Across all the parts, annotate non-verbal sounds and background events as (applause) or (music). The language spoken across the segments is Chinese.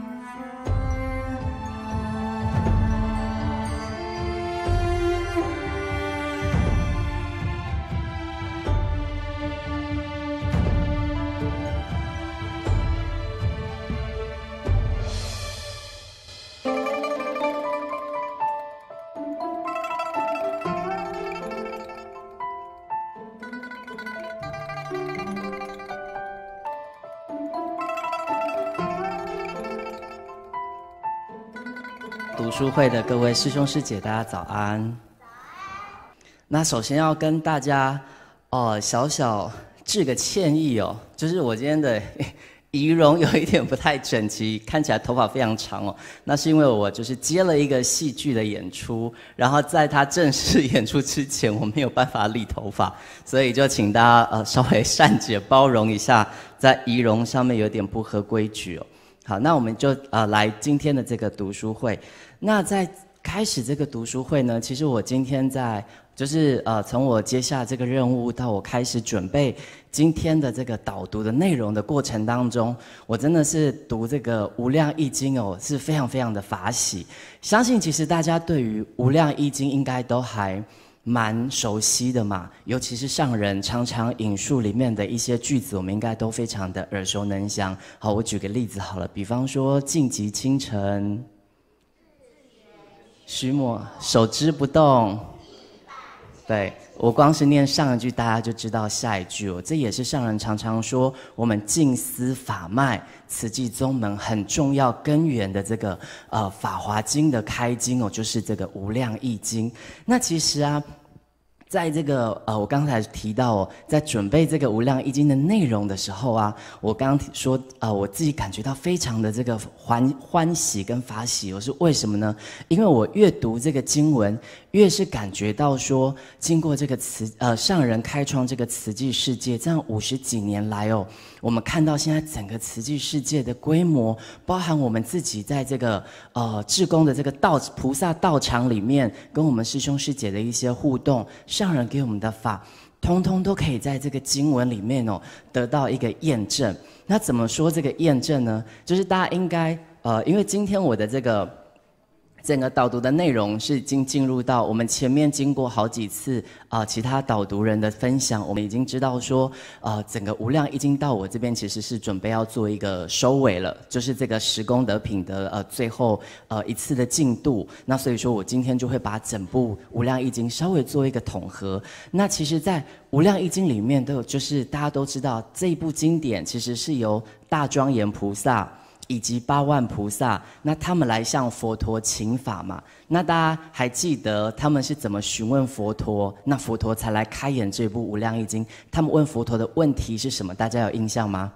Thank you. 书会的各位师兄师姐，大家早安！早安。那首先要跟大家哦，小小致个歉意哦，就是我今天的 (laughs) 仪容有一点不太整齐，看起来头发非常长哦。那是因为我就是接了一个戏剧的演出，然后在他正式演出之前，我没有办法理头发，所以就请大家呃稍微善解包容一下，在仪容上面有点不合规矩哦。好，那我们就呃来今天的这个读书会。那在开始这个读书会呢，其实我今天在就是呃，从我接下这个任务到我开始准备今天的这个导读的内容的过程当中，我真的是读这个《无量易经》哦，是非常非常的法喜。相信其实大家对于《无量易经》应该都还蛮熟悉的嘛，尤其是上人常常引述里面的一些句子，我们应该都非常的耳熟能详。好，我举个例子好了，比方说“晋级清晨”。徐某手支不动，对我光是念上一句，大家就知道下一句哦。这也是上人常常说，我们静思法脉慈济宗门很重要根源的这个呃《法华经》的开经哦，就是这个《无量易经》。那其实啊。在这个呃，我刚才提到在准备这个《无量易经》的内容的时候啊，我刚刚说呃，我自己感觉到非常的这个欢欢喜跟法喜，我是为什么呢？因为我越读这个经文，越是感觉到说，经过这个慈呃上人开创这个慈济世界这样五十几年来哦。我们看到现在整个瓷器世界的规模，包含我们自己在这个呃，志工的这个道菩萨道场里面，跟我们师兄师姐的一些互动，上人给我们的法，通通都可以在这个经文里面哦，得到一个验证。那怎么说这个验证呢？就是大家应该呃，因为今天我的这个。整个导读的内容是已经进入到我们前面经过好几次啊，其他导读人的分享，我们已经知道说啊，整个《无量易经》到我这边其实是准备要做一个收尾了，就是这个十功德品的呃最后呃一次的进度。那所以说我今天就会把整部《无量易经》稍微做一个统合。那其实，在《无量易经》里面都有，就是大家都知道这一部经典其实是由大庄严菩萨。以及八万菩萨，那他们来向佛陀请法嘛？那大家还记得他们是怎么询问佛陀？那佛陀才来开演这部《无量易经》。他们问佛陀的问题是什么？大家有印象吗？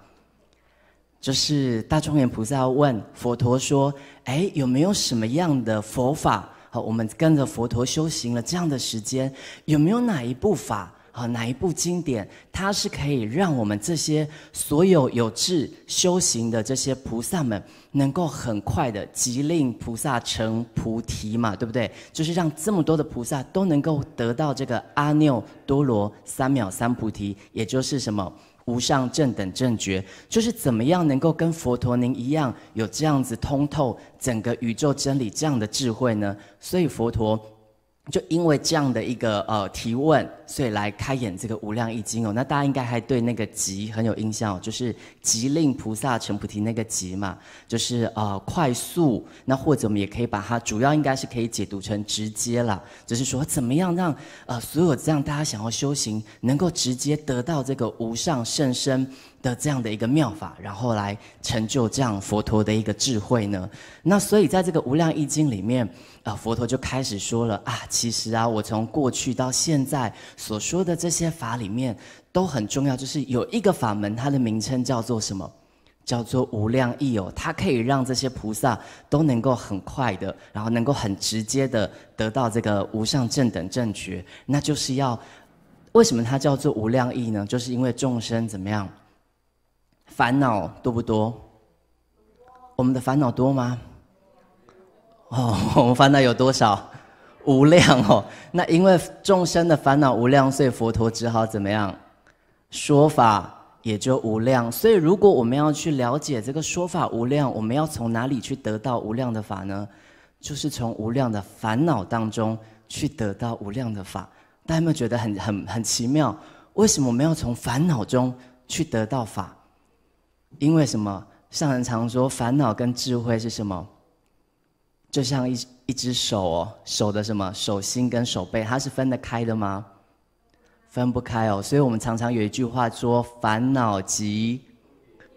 就是大庄严菩萨问佛陀说：“哎，有没有什么样的佛法？好，我们跟着佛陀修行了这样的时间，有没有哪一部法？”啊，哪一部经典它是可以让我们这些所有有志修行的这些菩萨们，能够很快的即令菩萨成菩提嘛，对不对？就是让这么多的菩萨都能够得到这个阿耨多罗三藐三菩提，也就是什么无上正等正觉，就是怎么样能够跟佛陀您一样，有这样子通透整个宇宙真理这样的智慧呢？所以佛陀。就因为这样的一个呃提问，所以来开演这个《无量易经》哦。那大家应该还对那个“吉」很有印象，就是“吉」令菩萨成菩提”那个“吉」嘛，就是呃快速。那或者我们也可以把它主要应该是可以解读成直接了，就是说怎么样让呃所有样大家想要修行能够直接得到这个无上甚身。的这样的一个妙法，然后来成就这样佛陀的一个智慧呢？那所以在这个《无量易经》里面，啊，佛陀就开始说了啊，其实啊，我从过去到现在所说的这些法里面都很重要，就是有一个法门，它的名称叫做什么？叫做无量意哦，它可以让这些菩萨都能够很快的，然后能够很直接的得到这个无上正等正觉。那就是要，为什么它叫做无量意呢？就是因为众生怎么样？烦恼多不多？我们的烦恼多吗？哦，我们烦恼有多少？无量哦。那因为众生的烦恼无量，所以佛陀只好怎么样？说法也就无量。所以，如果我们要去了解这个说法无量，我们要从哪里去得到无量的法呢？就是从无量的烦恼当中去得到无量的法。大家有没有觉得很很很奇妙？为什么我们要从烦恼中去得到法？因为什么？上人常说，烦恼跟智慧是什么？就像一一只手哦，手的什么？手心跟手背，它是分得开的吗？分不开哦。所以我们常常有一句话说，烦恼即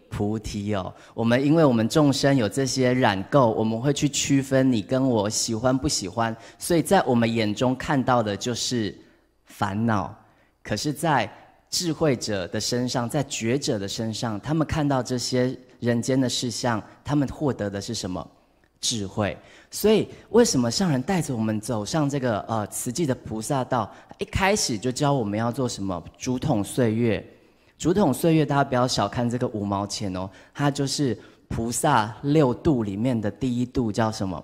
菩提哦。我们因为我们众生有这些染垢，我们会去区分你跟我喜欢不喜欢，所以在我们眼中看到的就是烦恼。可是，在智慧者的身上，在觉者的身上，他们看到这些人间的事项，他们获得的是什么智慧？所以，为什么上人带着我们走上这个呃慈济的菩萨道，一开始就教我们要做什么？竹筒岁月，竹筒岁月，大家不要小看这个五毛钱哦，它就是菩萨六度里面的第一度，叫什么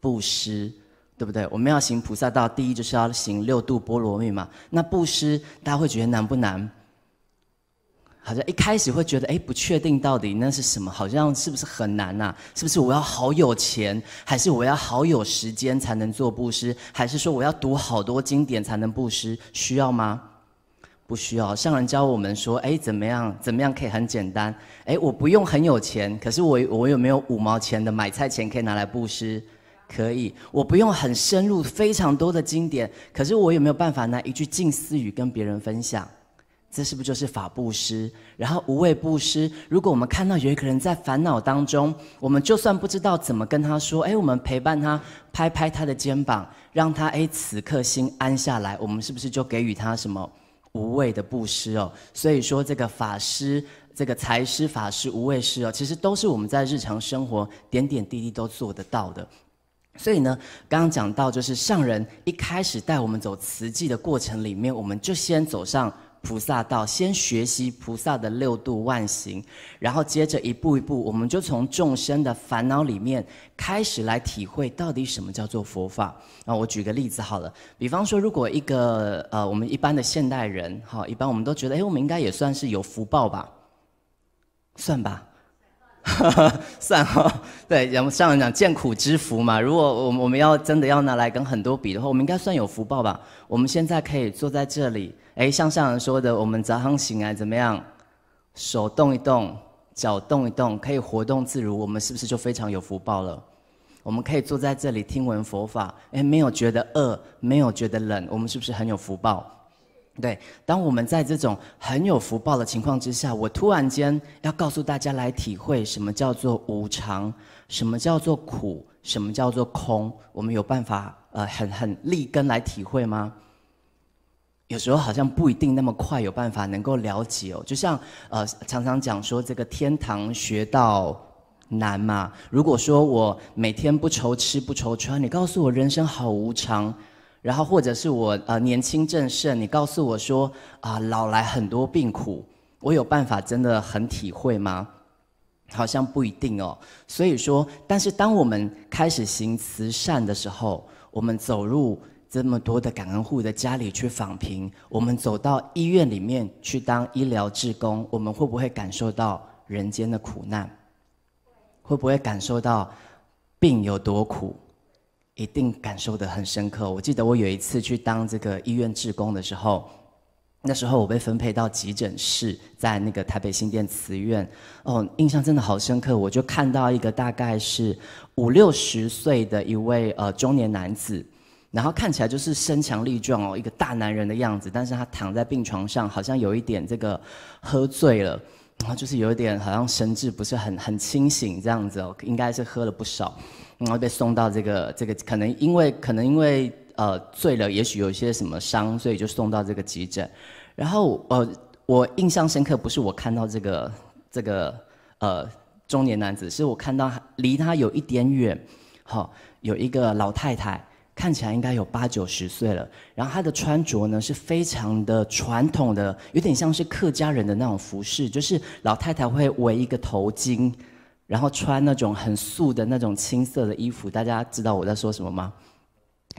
布施。对不对？我们要行菩萨道，第一就是要行六度波罗蜜嘛。那布施，大家会觉得难不难？好像一开始会觉得，哎，不确定到底那是什么，好像是不是很难呐？是不是我要好有钱，还是我要好有时间才能做布施？还是说我要读好多经典才能布施？需要吗？不需要。上人教我们说，哎，怎么样？怎么样可以很简单？哎，我不用很有钱，可是我我有没有五毛钱的买菜钱可以拿来布施？可以，我不用很深入非常多的经典，可是我有没有办法拿一句近似语跟别人分享？这是不是就是法布施？然后无畏布施？如果我们看到有一个人在烦恼当中，我们就算不知道怎么跟他说，哎，我们陪伴他，拍拍他的肩膀，让他哎此刻心安下来，我们是不是就给予他什么无畏的布施哦？所以说，这个法师、这个财师、法师无畏师哦，其实都是我们在日常生活点点滴滴都做得到的。所以呢，刚刚讲到，就是上人一开始带我们走慈济的过程里面，我们就先走上菩萨道，先学习菩萨的六度万行，然后接着一步一步，我们就从众生的烦恼里面开始来体会到底什么叫做佛法。啊，我举个例子好了，比方说，如果一个呃，我们一般的现代人，哈，一般我们都觉得，哎，我们应该也算是有福报吧，算吧。(laughs) 算哈，对，然后上人讲见苦之福嘛。如果我们我们要真的要拿来跟很多比的话，我们应该算有福报吧？我们现在可以坐在这里，哎，像上人说的，我们早上醒来怎么样，手动一动，脚动一动，可以活动自如，我们是不是就非常有福报了？我们可以坐在这里听闻佛法，哎，没有觉得饿，没有觉得冷，我们是不是很有福报？对，当我们在这种很有福报的情况之下，我突然间要告诉大家来体会什么叫做无常，什么叫做苦，什么叫做空，我们有办法呃很很立根来体会吗？有时候好像不一定那么快有办法能够了解哦。就像呃常常讲说这个天堂学到难嘛。如果说我每天不愁吃不愁穿，你告诉我人生好无常。然后或者是我呃年轻正盛，你告诉我说啊老来很多病苦，我有办法真的很体会吗？好像不一定哦。所以说，但是当我们开始行慈善的时候，我们走入这么多的感恩户的家里去访贫，我们走到医院里面去当医疗志工，我们会不会感受到人间的苦难？会不会感受到病有多苦？一定感受的很深刻。我记得我有一次去当这个医院职工的时候，那时候我被分配到急诊室，在那个台北新店慈院，哦，印象真的好深刻。我就看到一个大概是五六十岁的一位呃中年男子，然后看起来就是身强力壮哦，一个大男人的样子，但是他躺在病床上，好像有一点这个喝醉了。然后就是有一点好像神志不是很很清醒这样子哦，应该是喝了不少，然后被送到这个这个，可能因为可能因为呃醉了，也许有一些什么伤，所以就送到这个急诊。然后呃，我印象深刻不是我看到这个这个呃中年男子，是我看到离他有一点远，哈，有一个老太太。看起来应该有八九十岁了，然后她的穿着呢是非常的传统的，有点像是客家人的那种服饰，就是老太太会围一个头巾，然后穿那种很素的那种青色的衣服。大家知道我在说什么吗？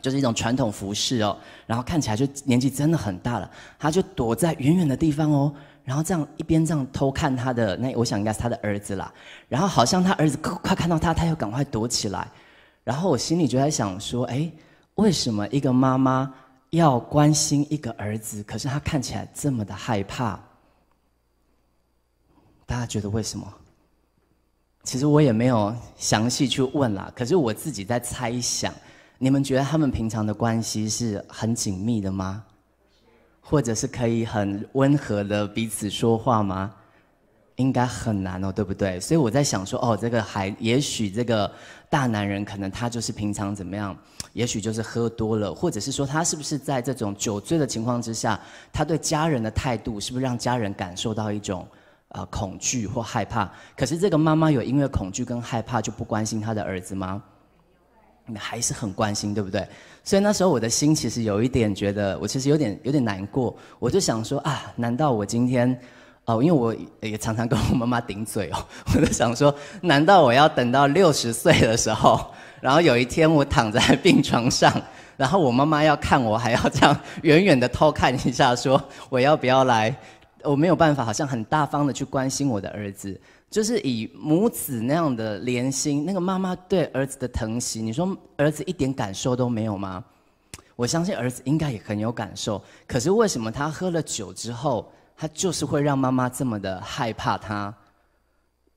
就是一种传统服饰哦。然后看起来就年纪真的很大了，她就躲在远远的地方哦，然后这样一边这样偷看她的那，我想应该是她的儿子啦。然后好像她儿子快看到她，她又赶快躲起来。然后我心里就在想说，哎。为什么一个妈妈要关心一个儿子？可是他看起来这么的害怕。大家觉得为什么？其实我也没有详细去问啦。可是我自己在猜想，你们觉得他们平常的关系是很紧密的吗？或者是可以很温和的彼此说话吗？应该很难哦，对不对？所以我在想说，哦，这个还也许这个大男人可能他就是平常怎么样，也许就是喝多了，或者是说他是不是在这种酒醉的情况之下，他对家人的态度是不是让家人感受到一种啊恐惧或害怕？可是这个妈妈有因为恐惧跟害怕就不关心他的儿子吗？你还是很关心，对不对？所以那时候我的心其实有一点觉得，我其实有点有点难过。我就想说啊，难道我今天？哦，因为我也常常跟我妈妈顶嘴哦，我就想说，难道我要等到六十岁的时候，然后有一天我躺在病床上，然后我妈妈要看我，还要这样远远的偷看一下，说我要不要来？我没有办法，好像很大方的去关心我的儿子，就是以母子那样的连心，那个妈妈对儿子的疼惜，你说儿子一点感受都没有吗？我相信儿子应该也很有感受，可是为什么他喝了酒之后？他就是会让妈妈这么的害怕，他，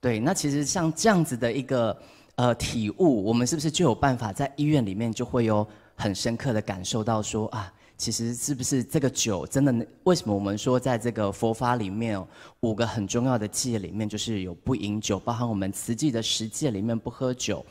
对，那其实像这样子的一个呃体悟，我们是不是就有办法在医院里面就会有很深刻的感受到说啊，其实是不是这个酒真的？为什么我们说在这个佛法里面五个很重要的戒里面，就是有不饮酒，包含我们实际的实践里面不喝酒，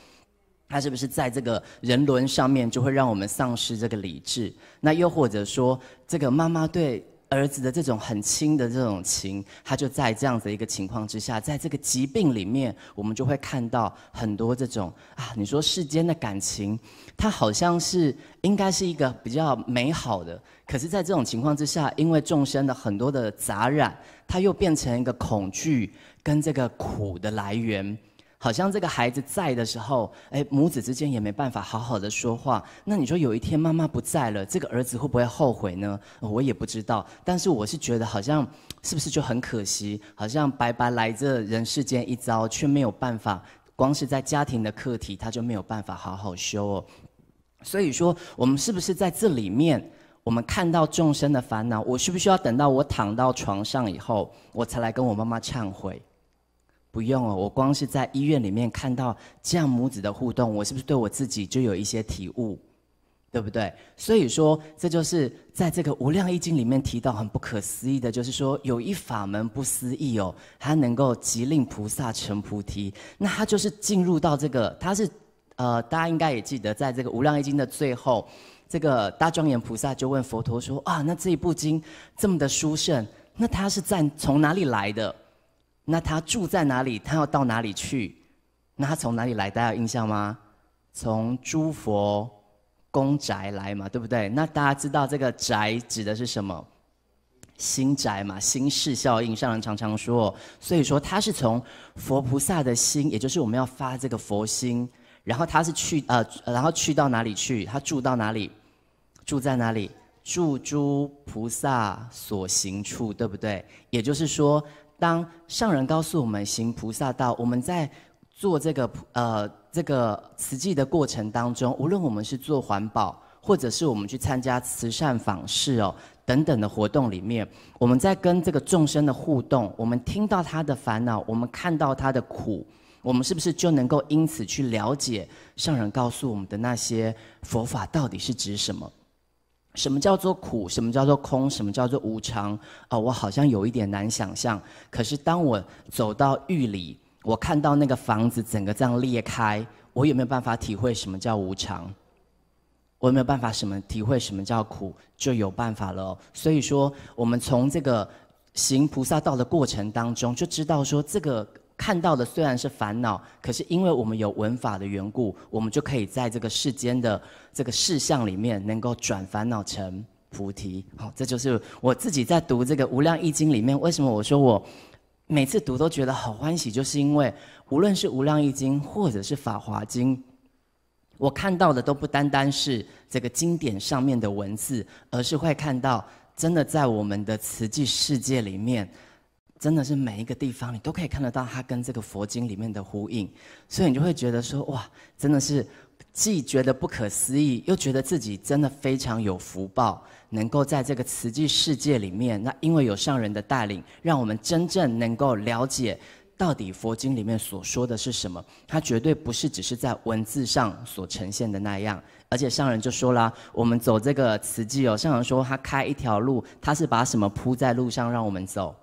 它是不是在这个人伦上面就会让我们丧失这个理智？那又或者说这个妈妈对？儿子的这种很亲的这种情，他就在这样子一个情况之下，在这个疾病里面，我们就会看到很多这种啊，你说世间的感情，它好像是应该是一个比较美好的，可是，在这种情况之下，因为众生的很多的杂染，它又变成一个恐惧跟这个苦的来源。好像这个孩子在的时候，哎，母子之间也没办法好好的说话。那你说有一天妈妈不在了，这个儿子会不会后悔呢？我也不知道。但是我是觉得，好像是不是就很可惜？好像白白来这人世间一遭，却没有办法，光是在家庭的课题，他就没有办法好好修哦。所以说，我们是不是在这里面，我们看到众生的烦恼，我需不需要等到我躺到床上以后，我才来跟我妈妈忏悔？不用了，我光是在医院里面看到这样母子的互动，我是不是对我自己就有一些体悟，对不对？所以说，这就是在这个《无量易经》里面提到很不可思议的，就是说有一法门不思议哦，它能够即令菩萨成菩提。那它就是进入到这个，它是呃，大家应该也记得，在这个《无量易经》的最后，这个大庄严菩萨就问佛陀说：“啊，那这一部经这么的殊胜，那它是在从哪里来的？”那他住在哪里？他要到哪里去？那他从哪里来？大家有印象吗？从诸佛公宅来嘛，对不对？那大家知道这个宅指的是什么？心宅嘛，心事效应，上人常常说。所以说他是从佛菩萨的心，也就是我们要发这个佛心。然后他是去呃，然后去到哪里去？他住到哪里？住在哪里？住诸菩萨所行处，对不对？也就是说。当上人告诉我们行菩萨道，我们在做这个呃这个慈济的过程当中，无论我们是做环保，或者是我们去参加慈善访视哦等等的活动里面，我们在跟这个众生的互动，我们听到他的烦恼，我们看到他的苦，我们是不是就能够因此去了解上人告诉我们的那些佛法到底是指什么？什么叫做苦？什么叫做空？什么叫做无常？哦，我好像有一点难想象。可是当我走到狱里，我看到那个房子整个这样裂开，我有没有办法体会什么叫无常？我有没有办法什么体会什么叫苦？就有办法了。所以说，我们从这个行菩萨道的过程当中，就知道说这个。看到的虽然是烦恼，可是因为我们有文法的缘故，我们就可以在这个世间的这个事项里面，能够转烦恼成菩提。好，这就是我自己在读这个《无量易经》里面，为什么我说我每次读都觉得好欢喜，就是因为无论是《无量易经》或者是《法华经》，我看到的都不单单是这个经典上面的文字，而是会看到真的在我们的词器世界里面。真的是每一个地方，你都可以看得到它跟这个佛经里面的呼应，所以你就会觉得说，哇，真的是既觉得不可思议，又觉得自己真的非常有福报，能够在这个瓷器世界里面。那因为有上人的带领，让我们真正能够了解到底佛经里面所说的是什么。它绝对不是只是在文字上所呈现的那样。而且上人就说啦，我们走这个瓷器哦，上人说他开一条路，他是把什么铺在路上让我们走？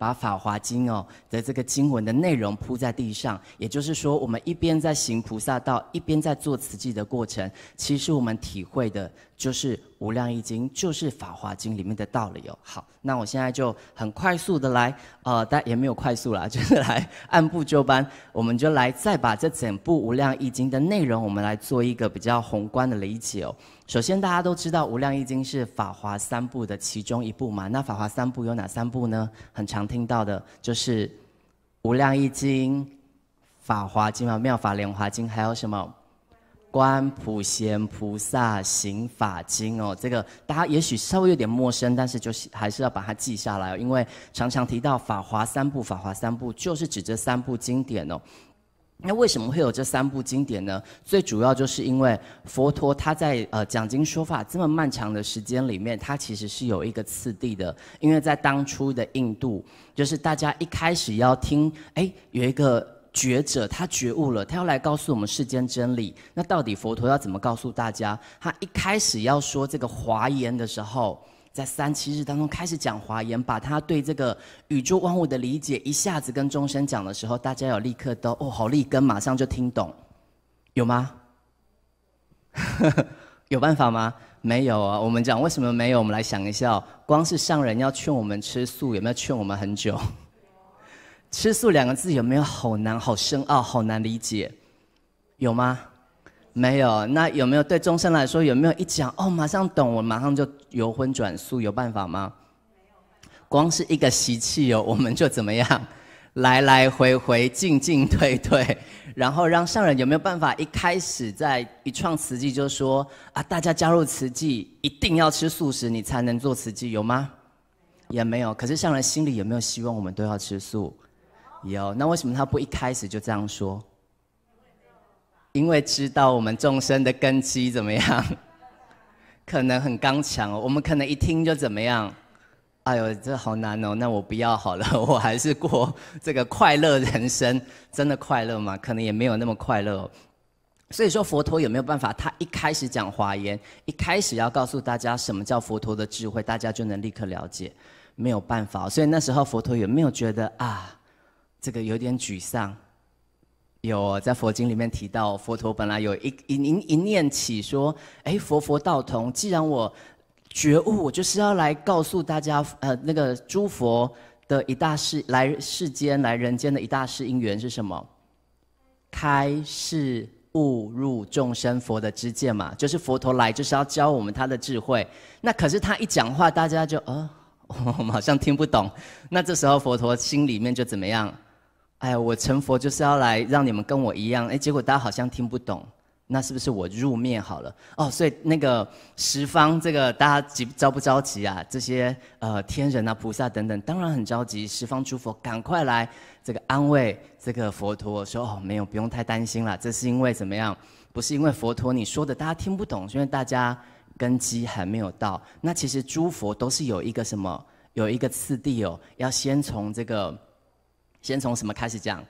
把《法华经》哦的这个经文的内容铺在地上，也就是说，我们一边在行菩萨道，一边在做慈济的过程，其实我们体会的。就是《无量易经》，就是《法华经》里面的道理哦。好，那我现在就很快速的来，呃，但也没有快速啦，就是来按部就班，我们就来再把这整部《无量易经》的内容，我们来做一个比较宏观的理解哦。首先，大家都知道《无量易经》是《法华三部》的其中一部嘛。那《法华三部》有哪三部呢？很常听到的就是《无量易经》《法华经》嘛，《妙法莲华经》还有什么？《观普贤菩萨行法经》哦，这个大家也许稍微有点陌生，但是就是还是要把它记下来哦，因为常常提到《法华三部》，《法华三部》就是指这三部经典哦。那为什么会有这三部经典呢？最主要就是因为佛陀他在呃讲经说法这么漫长的时间里面，他其实是有一个次第的，因为在当初的印度，就是大家一开始要听，哎，有一个。觉者，他觉悟了，他要来告诉我们世间真理。那到底佛陀要怎么告诉大家？他一开始要说这个华严的时候，在三七日当中开始讲华严，把他对这个宇宙万物的理解一下子跟众生讲的时候，大家有立刻都哦，好立根，马上就听懂，有吗？(laughs) 有办法吗？没有啊。我们讲为什么没有？我们来想一下，光是上人要劝我们吃素，有没有劝我们很久？吃素两个字有没有好难、好深奥、好难理解？有吗？没有。那有没有对众生来说有没有一讲哦，马上懂？我马上就由荤转素，有办法吗？光是一个习气哦，(laughs) 我们就怎么样？来来回回进进退退，(laughs) 然后让上人有没有办法一开始在一创慈济就说啊，大家加入慈济一定要吃素食，你才能做慈济，有吗？也没有。可是上人心里有没有希望我们都要吃素？有，那为什么他不一开始就这样说？因为知道我们众生的根基怎么样，(laughs) 可能很刚强哦。我们可能一听就怎么样，哎呦，这好难哦。那我不要好了，(laughs) 我还是过这个快乐人生。真的快乐吗？可能也没有那么快乐。所以说，佛陀有没有办法？他一开始讲华严，一开始要告诉大家什么叫佛陀的智慧，大家就能立刻了解。没有办法，所以那时候佛陀有没有觉得啊？这个有点沮丧，有在佛经里面提到，佛陀本来有一一一念起说，哎，佛佛道同，既然我觉悟，我就是要来告诉大家，呃，那个诸佛的一大世来世间来人间的一大世因缘是什么？开示悟入众生佛的知见嘛，就是佛陀来就是要教我们他的智慧。那可是他一讲话，大家就呃，(laughs) 我们好像听不懂。那这时候佛陀心里面就怎么样？哎，我成佛就是要来让你们跟我一样。哎，结果大家好像听不懂，那是不是我入灭好了？哦，所以那个十方这个大家急着不着急啊？这些呃天人啊、菩萨等等，当然很着急。十方诸佛赶快来这个安慰这个佛陀，说哦，没有，不用太担心了。这是因为怎么样？不是因为佛陀你说的大家听不懂，是因为大家根基还没有到。那其实诸佛都是有一个什么？有一个次第哦，要先从这个。先从什么开始讲？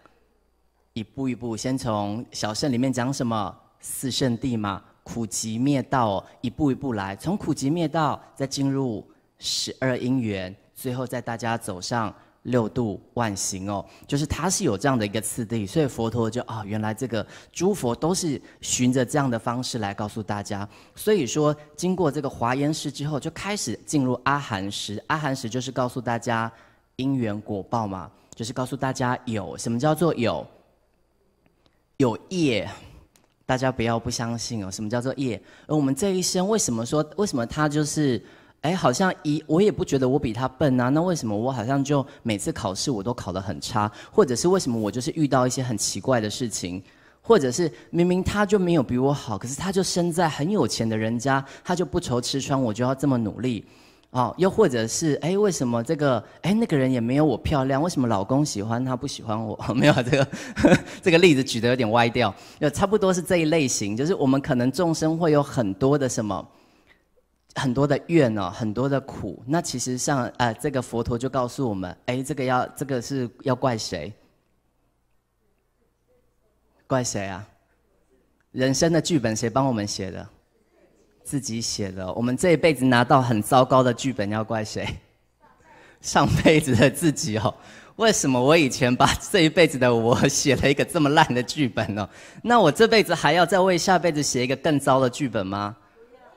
一步一步，先从小圣里面讲什么？四圣地嘛，苦集灭道，一步一步来。从苦集灭道，再进入十二因缘，最后再大家走上六度万行哦。就是它是有这样的一个次第，所以佛陀就啊，原来这个诸佛都是循着这样的方式来告诉大家。所以说，经过这个华严寺之后，就开始进入阿含时。阿含时就是告诉大家因缘果报嘛。就是告诉大家，有什么叫做有，有业，大家不要不相信哦。什么叫做业？而我们这一生，为什么说为什么他就是，哎，好像一我也不觉得我比他笨啊。那为什么我好像就每次考试我都考得很差，或者是为什么我就是遇到一些很奇怪的事情，或者是明明他就没有比我好，可是他就生在很有钱的人家，他就不愁吃穿，我就要这么努力。哦，又或者是哎，为什么这个哎那个人也没有我漂亮？为什么老公喜欢他不喜欢我？(laughs) 没有这个 (laughs) 这个例子举的有点歪掉，有差不多是这一类型，就是我们可能众生会有很多的什么，很多的怨哦，很多的苦。那其实像啊，这个佛陀就告诉我们，哎，这个要这个是要怪谁？怪谁啊？人生的剧本谁帮我们写的？自己写的，我们这一辈子拿到很糟糕的剧本要怪谁？(laughs) 上辈子的自己哦。为什么我以前把这一辈子的我写了一个这么烂的剧本呢？那我这辈子还要再为下辈子写一个更糟的剧本吗？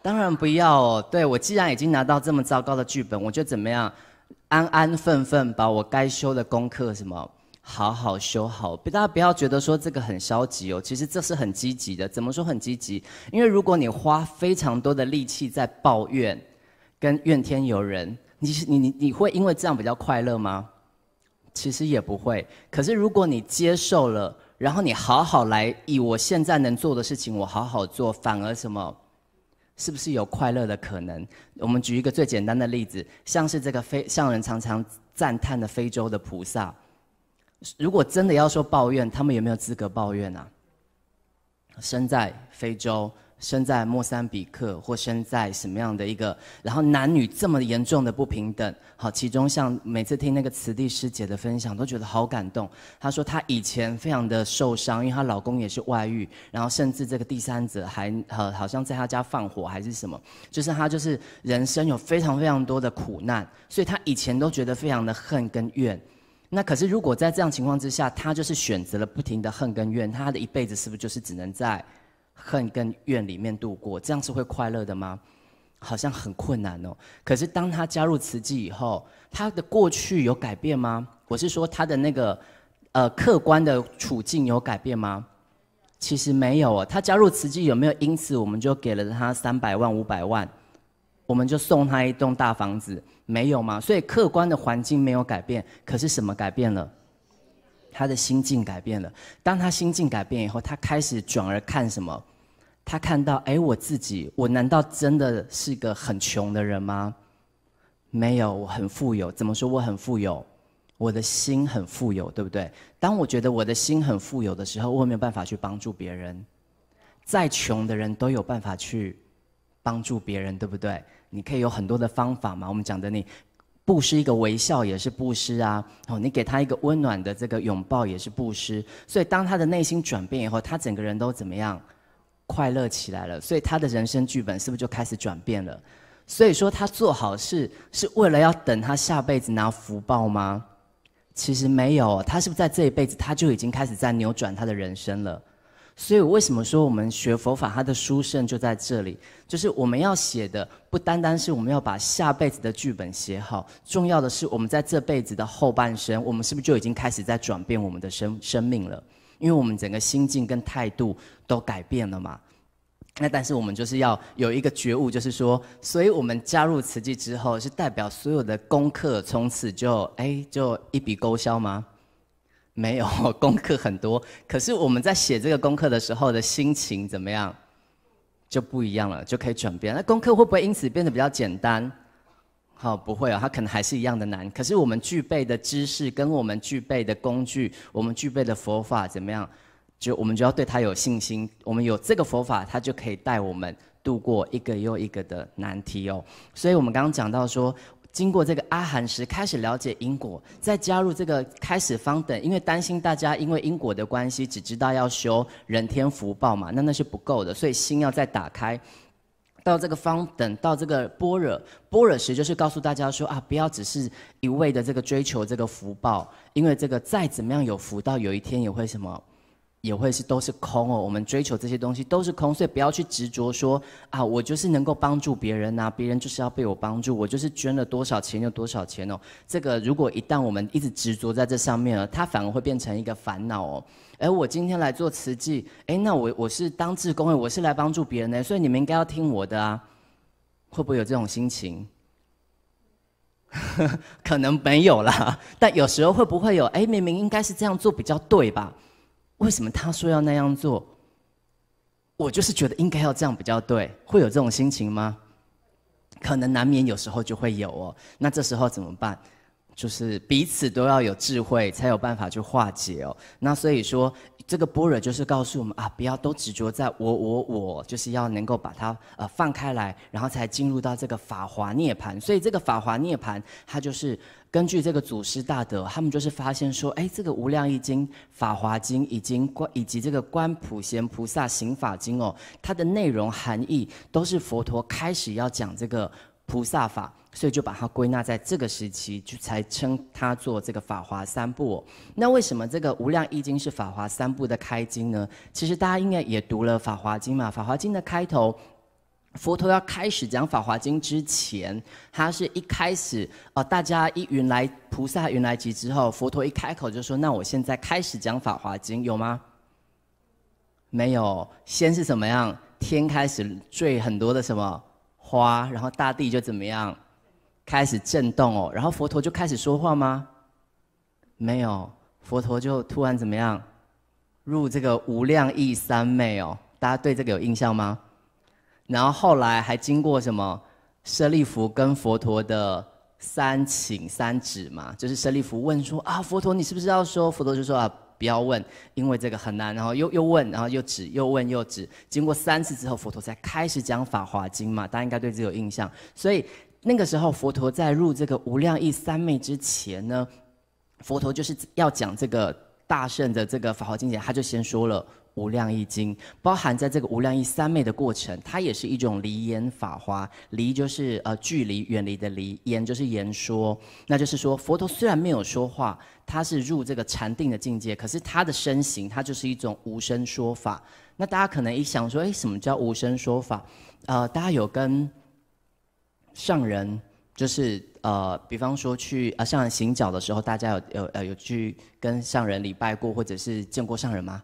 当然不要哦。对我既然已经拿到这么糟糕的剧本，我就怎么样，安安分分把我该修的功课什么。好好修好，大家不要觉得说这个很消极哦。其实这是很积极的。怎么说很积极？因为如果你花非常多的力气在抱怨，跟怨天尤人，你你你你会因为这样比较快乐吗？其实也不会。可是如果你接受了，然后你好好来，以我现在能做的事情，我好好做，反而什么，是不是有快乐的可能？我们举一个最简单的例子，像是这个非，像人常常赞叹的非洲的菩萨。如果真的要说抱怨，他们有没有资格抱怨呢？生在非洲，生在莫桑比克，或生在什么样的一个，然后男女这么严重的不平等，好，其中像每次听那个慈地师姐的分享，都觉得好感动。她说她以前非常的受伤，因为她老公也是外遇，然后甚至这个第三者还呃好像在她家放火还是什么，就是她就是人生有非常非常多的苦难，所以她以前都觉得非常的恨跟怨。那可是，如果在这样情况之下，他就是选择了不停的恨跟怨，他的一辈子是不是就是只能在恨跟怨里面度过？这样是会快乐的吗？好像很困难哦。可是当他加入慈济以后，他的过去有改变吗？我是说，他的那个呃客观的处境有改变吗？其实没有哦。他加入慈济有没有因此我们就给了他三百万、五百万，我们就送他一栋大房子？没有吗？所以客观的环境没有改变，可是什么改变了？他的心境改变了。当他心境改变以后，他开始转而看什么？他看到，哎，我自己，我难道真的是一个很穷的人吗？没有，我很富有。怎么说我很富有？我的心很富有，对不对？当我觉得我的心很富有的时候，我没有办法去帮助别人。再穷的人都有办法去帮助别人，对不对？你可以有很多的方法嘛，我们讲的你，布施一个微笑也是布施啊，哦，你给他一个温暖的这个拥抱也是布施，所以当他的内心转变以后，他整个人都怎么样，快乐起来了，所以他的人生剧本是不是就开始转变了？所以说他做好事是为了要等他下辈子拿福报吗？其实没有，他是不是在这一辈子他就已经开始在扭转他的人生了？所以，为什么说我们学佛法，它的殊胜就在这里？就是我们要写的，不单单是我们要把下辈子的剧本写好，重要的是我们在这辈子的后半生，我们是不是就已经开始在转变我们的生生命了？因为我们整个心境跟态度都改变了嘛。那但是我们就是要有一个觉悟，就是说，所以我们加入慈济之后，是代表所有的功课从此就哎就一笔勾销吗？没有，(laughs) 功课很多。可是我们在写这个功课的时候的心情怎么样，就不一样了，就可以转变。那功课会不会因此变得比较简单？好，不会哦，它可能还是一样的难。可是我们具备的知识、跟我们具备的工具、我们具备的佛法怎么样，就我们就要对它有信心。我们有这个佛法，它就可以带我们度过一个又一个的难题哦。所以我们刚刚讲到说。经过这个阿含时，开始了解因果，再加入这个开始方等，因为担心大家因为因果的关系，只知道要修人天福报嘛，那那是不够的，所以心要再打开，到这个方等，到这个般若般若时，就是告诉大家说啊，不要只是一味的这个追求这个福报，因为这个再怎么样有福，到有一天也会什么。也会是都是空哦，我们追求这些东西都是空，所以不要去执着说啊，我就是能够帮助别人呐，别人就是要被我帮助，我就是捐了多少钱就多少钱哦。这个如果一旦我们一直执着在这上面了，它反而会变成一个烦恼哦。哎，我今天来做慈济，哎，那我我是当志工啊，我是来帮助别人的，所以你们应该要听我的啊。会不会有这种心情？(laughs) 可能没有啦，但有时候会不会有？哎，明明应该是这样做比较对吧？为什么他说要那样做？我就是觉得应该要这样比较对，会有这种心情吗？可能难免有时候就会有哦，那这时候怎么办？就是彼此都要有智慧，才有办法去化解哦。那所以说，这个般若就是告诉我们啊，不要都执着在我、我、我，就是要能够把它呃放开来，然后才进入到这个法华涅槃。所以这个法华涅槃，它就是根据这个祖师大德，他们就是发现说，哎，这个无量易经、法华经，已经关以及这个观普贤菩萨行法经哦，它的内容含义都是佛陀开始要讲这个。菩萨法，所以就把它归纳在这个时期，就才称它做这个《法华三部》。那为什么这个《无量易经》是《法华三部》的开经呢？其实大家应该也读了《法华经》嘛，《法华经》的开头，佛陀要开始讲《法华经》之前，他是一开始啊，大家一云来菩萨云来集之后，佛陀一开口就说：“那我现在开始讲《法华经》，有吗？”没有，先是怎么样？天开始坠很多的什么？花，然后大地就怎么样，开始震动哦，然后佛陀就开始说话吗？没有，佛陀就突然怎么样，入这个无量意三昧哦，大家对这个有印象吗？然后后来还经过什么，舍利弗跟佛陀的三请三指嘛，就是舍利弗问说啊，佛陀你是不是要说？佛陀就说啊。不要问，因为这个很难。然后又又问，然后又指，又问又指。经过三次之后，佛陀才开始讲《法华经》嘛，大家应该对这己有印象。所以那个时候，佛陀在入这个无量意三昧之前呢，佛陀就是要讲这个大圣的这个《法华经》前，他就先说了。《无量易经》包含在这个无量易三昧的过程，它也是一种离言法华。离就是呃距离，远离的离；言就是言说，那就是说佛陀虽然没有说话，他是入这个禅定的境界，可是他的身形，他就是一种无声说法。那大家可能一想说，哎，什么叫无声说法？呃，大家有跟上人，就是呃，比方说去呃上人行脚的时候，大家有有呃有去跟上人礼拜过，或者是见过上人吗？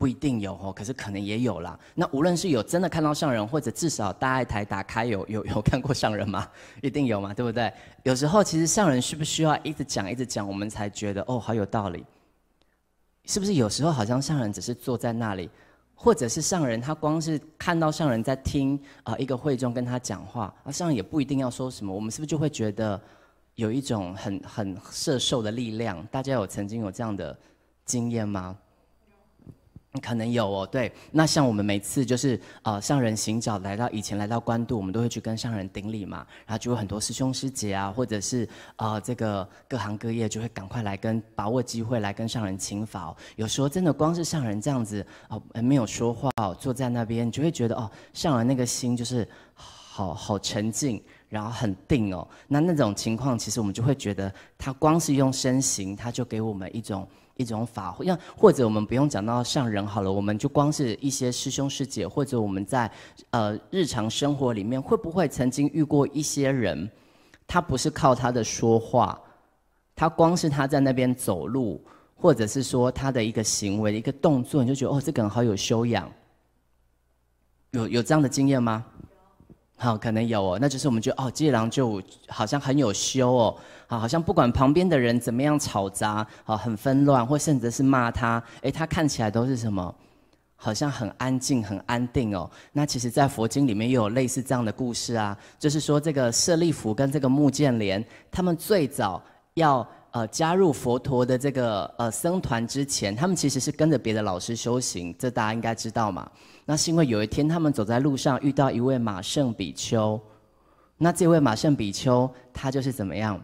不一定有哦，可是可能也有啦。那无论是有真的看到上人，或者至少大爱台打开有有有看过上人吗？(laughs) 一定有吗？对不对？有时候其实上人需不需要一直讲一直讲，我们才觉得哦好有道理。是不是有时候好像上人只是坐在那里，或者是上人他光是看到上人在听啊，一个会众跟他讲话啊，上人也不一定要说什么，我们是不是就会觉得有一种很很摄受的力量？大家有曾经有这样的经验吗？可能有哦，对，那像我们每次就是呃上人行脚来到以前来到官渡，我们都会去跟上人顶礼嘛，然后就有很多师兄师姐啊，或者是呃这个各行各业就会赶快来跟，把握机会来跟上人请法。有时候真的光是上人这样子哦没有说话，坐在那边，你就会觉得哦上人那个心就是好好沉静，然后很定哦。那那种情况，其实我们就会觉得他光是用身形，他就给我们一种。一种法，像或者我们不用讲到上人好了，我们就光是一些师兄师姐，或者我们在呃日常生活里面，会不会曾经遇过一些人，他不是靠他的说话，他光是他在那边走路，或者是说他的一个行为一个动作，你就觉得哦这个人好有修养，有有这样的经验吗？好，可能有哦，那就是我们觉得哦，既然就好像很有修哦。好，好像不管旁边的人怎么样吵杂，好，很纷乱，或甚至是骂他，诶，他看起来都是什么？好像很安静，很安定哦。那其实，在佛经里面也有类似这样的故事啊，就是说这个舍利弗跟这个目犍连，他们最早要呃加入佛陀的这个呃僧团之前，他们其实是跟着别的老师修行，这大家应该知道嘛？那是因为有一天他们走在路上，遇到一位马圣比丘，那这位马圣比丘他就是怎么样？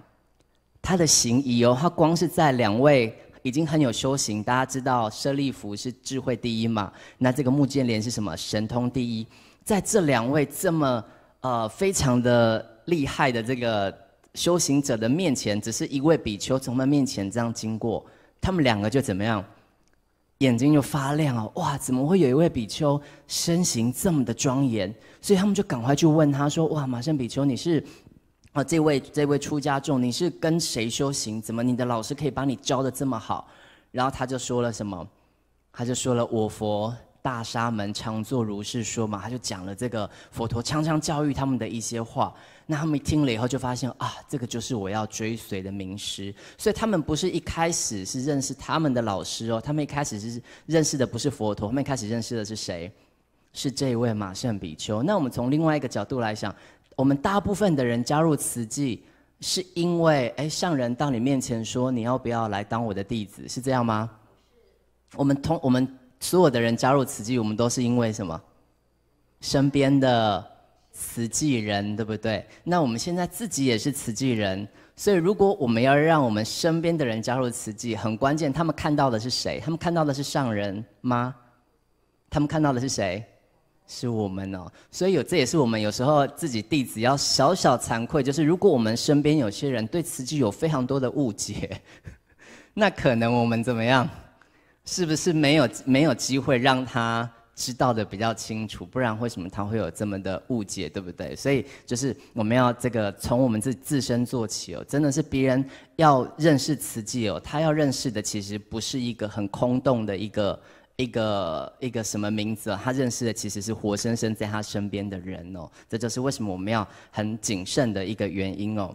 他的行仪哦，他光是在两位已经很有修行，大家知道舍利弗是智慧第一嘛，那这个目犍连是什么神通第一？在这两位这么呃非常的厉害的这个修行者的面前，只是一位比丘从他面前这样经过，他们两个就怎么样，眼睛就发亮哦，哇，怎么会有一位比丘身形这么的庄严？所以他们就赶快去问他说：，哇，马上比丘，你是？啊，这位这位出家众，你是跟谁修行？怎么你的老师可以把你教的这么好？然后他就说了什么？他就说了，我佛大沙门常作如是说嘛。他就讲了这个佛陀常常教育他们的一些话。那他们听了以后就发现，啊，这个就是我要追随的名师。所以他们不是一开始是认识他们的老师哦，他们一开始是认识的不是佛陀，他们开始认识的是谁？是这一位马圣比丘。那我们从另外一个角度来想。我们大部分的人加入慈济，是因为哎上人到你面前说你要不要来当我的弟子，是这样吗？我们同我们所有的人加入慈济，我们都是因为什么？身边的慈济人，对不对？那我们现在自己也是慈济人，所以如果我们要让我们身边的人加入慈济，很关键，他们看到的是谁？他们看到的是上人吗？他们看到的是谁？是我们哦，所以有这也是我们有时候自己弟子要小小惭愧，就是如果我们身边有些人对词句有非常多的误解，(laughs) 那可能我们怎么样，是不是没有没有机会让他知道的比较清楚？不然为什么他会有这么的误解，对不对？所以就是我们要这个从我们自自身做起哦，真的是别人要认识词句哦，他要认识的其实不是一个很空洞的一个。一个一个什么名字？他认识的其实是活生生在他身边的人哦，这就是为什么我们要很谨慎的一个原因哦。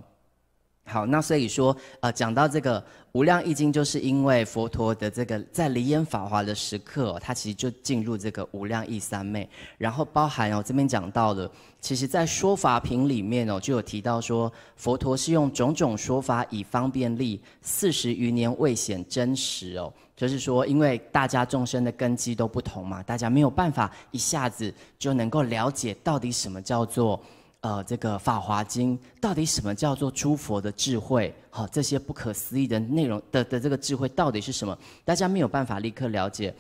好，那所以说，呃，讲到这个无量易经，就是因为佛陀的这个在离烟法华的时刻，他其实就进入这个无量易三昧，然后包含哦这边讲到的，其实在说法品里面哦就有提到说，佛陀是用种种说法以方便利，四十余年未显真实哦。就是说，因为大家众生的根基都不同嘛，大家没有办法一下子就能够了解到底什么叫做，呃，这个《法华经》，到底什么叫做诸佛的智慧，好，这些不可思议的内容的的这个智慧到底是什么？大家没有办法立刻了解，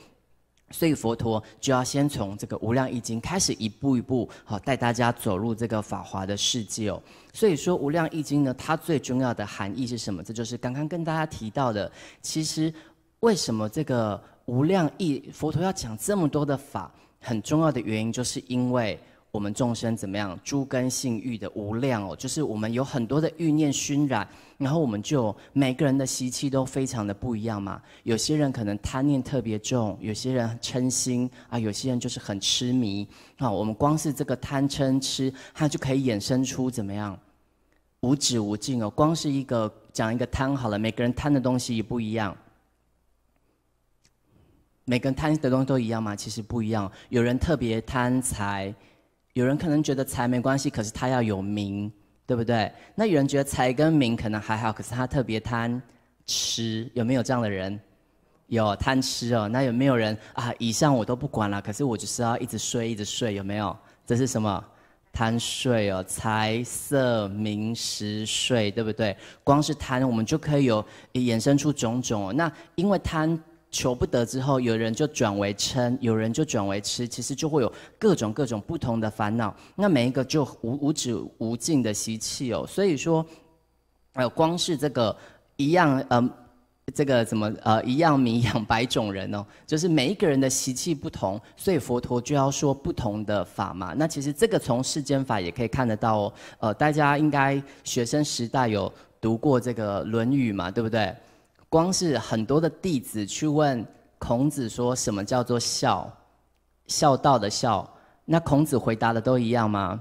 所以佛陀就要先从这个《无量易经》开始，一步一步好带大家走入这个《法华》的世界哦。所以说，《无量易经》呢，它最重要的含义是什么？这就是刚刚跟大家提到的，其实。为什么这个无量意佛陀要讲这么多的法？很重要的原因，就是因为我们众生怎么样，诸根性欲的无量哦，就是我们有很多的欲念熏染，然后我们就每个人的习气都非常的不一样嘛。有些人可能贪念特别重，有些人嗔心啊，有些人就是很痴迷啊。我们光是这个贪嗔痴，它就可以衍生出怎么样无止无尽哦。光是一个讲一个贪好了，每个人贪的东西也不一样。每个贪的东西都一样吗？其实不一样。有人特别贪财，有人可能觉得财没关系，可是他要有名，对不对？那有人觉得财跟名可能还好，可是他特别贪吃，有没有这样的人？有贪吃哦。那有没有人啊？以上我都不管了，可是我就是要一直睡，一直睡，有没有？这是什么？贪睡哦，财色名食睡，对不对？光是贪，我们就可以有衍生出种种。那因为贪。求不得之后，有人就转为嗔，有人就转为痴，其实就会有各种各种不同的烦恼。那每一个就无无止无尽的习气哦。所以说，呃，光是这个一样，嗯，这个怎么呃一样米养百种人哦，就是每一个人的习气不同，所以佛陀就要说不同的法嘛。那其实这个从世间法也可以看得到哦。呃，大家应该学生时代有读过这个《论语》嘛，对不对？光是很多的弟子去问孔子说什么叫做孝，孝道的孝，那孔子回答的都一样吗？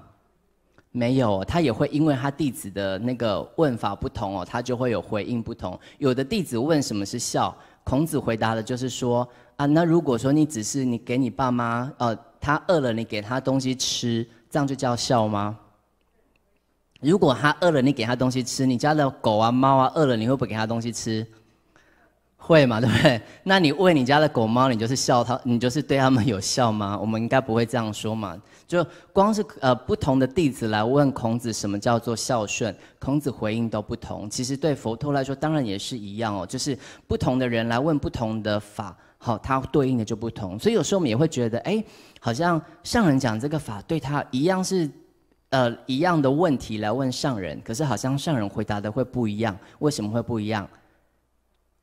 没有，他也会因为他弟子的那个问法不同哦，他就会有回应不同。有的弟子问什么是孝，孔子回答的就是说啊，那如果说你只是你给你爸妈，呃，他饿了你给他东西吃，这样就叫孝吗？如果他饿了你给他东西吃，你家的狗啊猫啊饿了你会不会给他东西吃？会嘛，(laughs) 对不对？那你喂你家的狗猫，你就是笑它，你就是对他们有笑吗？我们应该不会这样说嘛。就光是呃不同的弟子来问孔子什么叫做孝顺，孔子回应都不同。其实对佛陀来说，当然也是一样哦，就是不同的人来问不同的法，好，它对应的就不同。所以有时候我们也会觉得，哎，好像上人讲这个法对他一样是，呃一样的问题来问上人，可是好像上人回答的会不一样，为什么会不一样？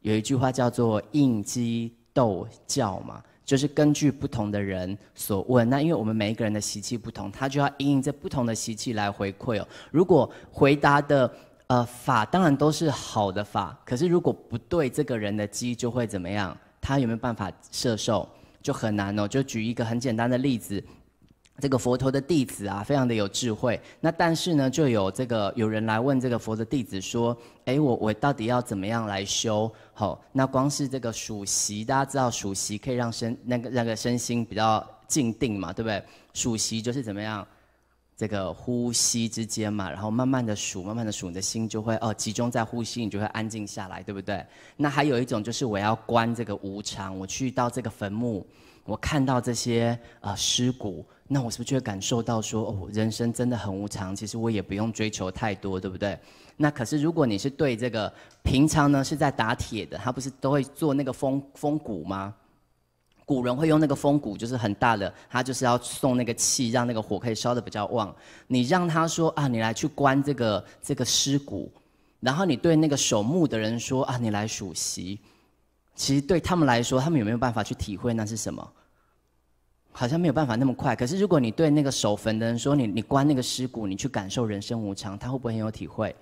有一句话叫做“应激逗教”嘛，就是根据不同的人所问。那因为我们每一个人的习气不同，他就要应着不同的习气来回馈哦。如果回答的呃法，当然都是好的法，可是如果不对这个人的机，就会怎么样？他有没有办法射受？就很难哦。就举一个很简单的例子。这个佛陀的弟子啊，非常的有智慧。那但是呢，就有这个有人来问这个佛的弟子说：“哎，我我到底要怎么样来修？”好，那光是这个数息，大家知道数息可以让身那个那个身心比较静定嘛，对不对？数息就是怎么样，这个呼吸之间嘛，然后慢慢的数，慢慢的数，你的心就会哦集中在呼吸，你就会安静下来，对不对？那还有一种就是我要观这个无常，我去到这个坟墓。我看到这些呃尸骨，那我是不是就会感受到说，哦，人生真的很无常，其实我也不用追求太多，对不对？那可是如果你是对这个平常呢是在打铁的，他不是都会做那个风风鼓吗？古人会用那个风鼓，就是很大的，他就是要送那个气，让那个火可以烧得比较旺。你让他说啊，你来去观这个这个尸骨，然后你对那个守墓的人说啊，你来数席。其实对他们来说，他们有没有办法去体会那是什么？好像没有办法那么快，可是如果你对那个守坟的人说你你关那个尸骨，你去感受人生无常，他会不会很有体会？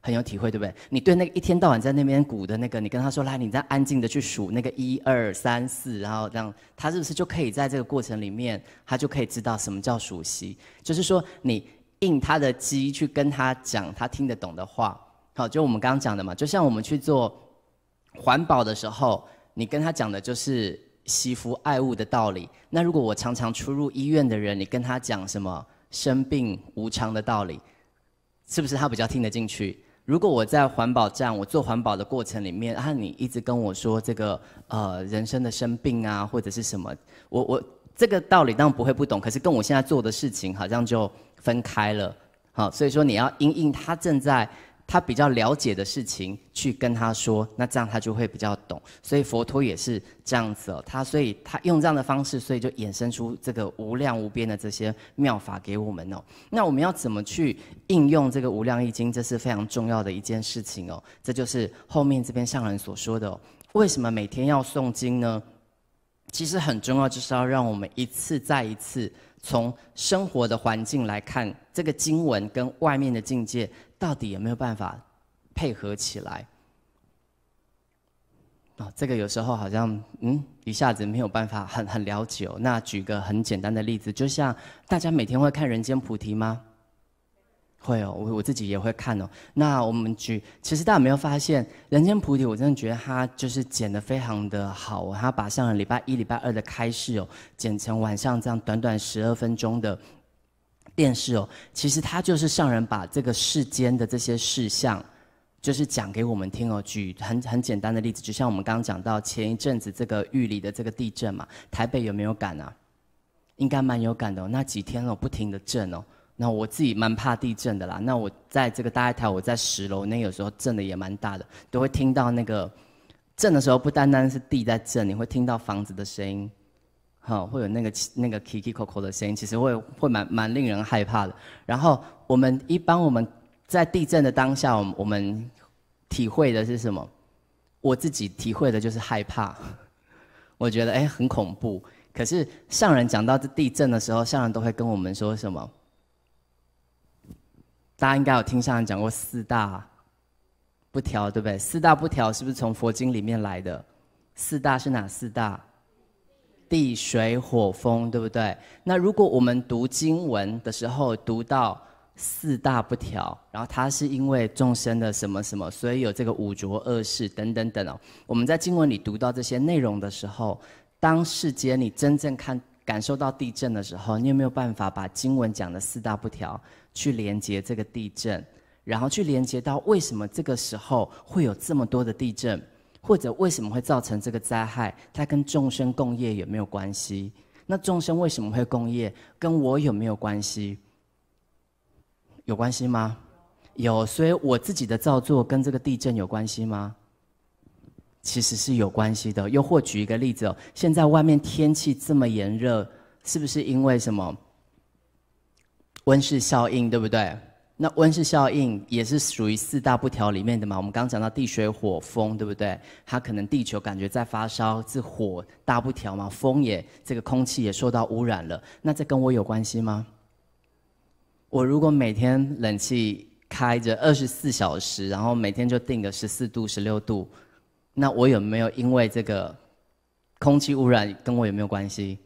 很有体会，对不对？你对那个一天到晚在那边鼓的那个，你跟他说来，你在安静的去数那个一二三四，然后这样，他是不是就可以在这个过程里面，他就可以知道什么叫熟悉？就是说你应他的机去跟他讲他听得懂的话，好，就我们刚刚讲的嘛，就像我们去做环保的时候，你跟他讲的就是。惜福爱物的道理，那如果我常常出入医院的人，你跟他讲什么生病无常的道理，是不是他比较听得进去？如果我在环保站，我做环保的过程里面，啊，你一直跟我说这个呃人生的生病啊，或者是什么，我我这个道理当然不会不懂，可是跟我现在做的事情好像就分开了，好，所以说你要因应他正在。他比较了解的事情，去跟他说，那这样他就会比较懂。所以佛陀也是这样子哦，他所以他用这样的方式，所以就衍生出这个无量无边的这些妙法给我们哦。那我们要怎么去应用这个《无量易经》？这是非常重要的一件事情哦。这就是后面这边上人所说的：为什么每天要诵经呢？其实很重要，就是要让我们一次再一次从生活的环境来看这个经文跟外面的境界。到底有没有办法配合起来？啊，这个有时候好像嗯，一下子没有办法很很了解哦。那举个很简单的例子，就像大家每天会看《人间菩提》吗？会哦，我我自己也会看哦。那我们举，其实大家没有发现，《人间菩提》我真的觉得它就是剪得非常的好哦，它把上礼拜一、礼拜二的开示哦，剪成晚上这样短短十二分钟的。电视哦，其实它就是上人把这个世间的这些事项，就是讲给我们听哦。举很很简单的例子，就像我们刚刚讲到前一阵子这个玉里的这个地震嘛，台北有没有感啊？应该蛮有感的哦。那几天哦，不停的震哦。那我自己蛮怕地震的啦。那我在这个大爱台，我在十楼，那有时候震的也蛮大的，都会听到那个震的时候，不单单是地在震，你会听到房子的声音。哈，会有那个那个 kiki coco 的声音，其实会会蛮蛮令人害怕的。然后我们一般我们在地震的当下，我们我们体会的是什么？我自己体会的就是害怕。我觉得哎，很恐怖。可是上人讲到这地震的时候，上人都会跟我们说什么？大家应该有听上人讲过四大不调，对不对？四大不调是不是从佛经里面来的？四大是哪四大？地水火风，对不对？那如果我们读经文的时候，读到四大不调，然后它是因为众生的什么什么，所以有这个五浊恶世等等等哦。我们在经文里读到这些内容的时候，当世间你真正看感受到地震的时候，你有没有办法把经文讲的四大不调去连接这个地震，然后去连接到为什么这个时候会有这么多的地震？或者为什么会造成这个灾害？它跟众生共业有没有关系？那众生为什么会共业？跟我有没有关系？有关系吗？有，所以我自己的造作跟这个地震有关系吗？其实是有关系的。又或举一个例子哦，现在外面天气这么炎热，是不是因为什么温室效应？对不对？那温室效应也是属于四大不调里面的嘛？我们刚讲到地水火风，对不对？它可能地球感觉在发烧，是火大不调嘛？风也，这个空气也受到污染了。那这跟我有关系吗？我如果每天冷气开着二十四小时，然后每天就定个十四度、十六度，那我有没有因为这个空气污染跟我有没有关系？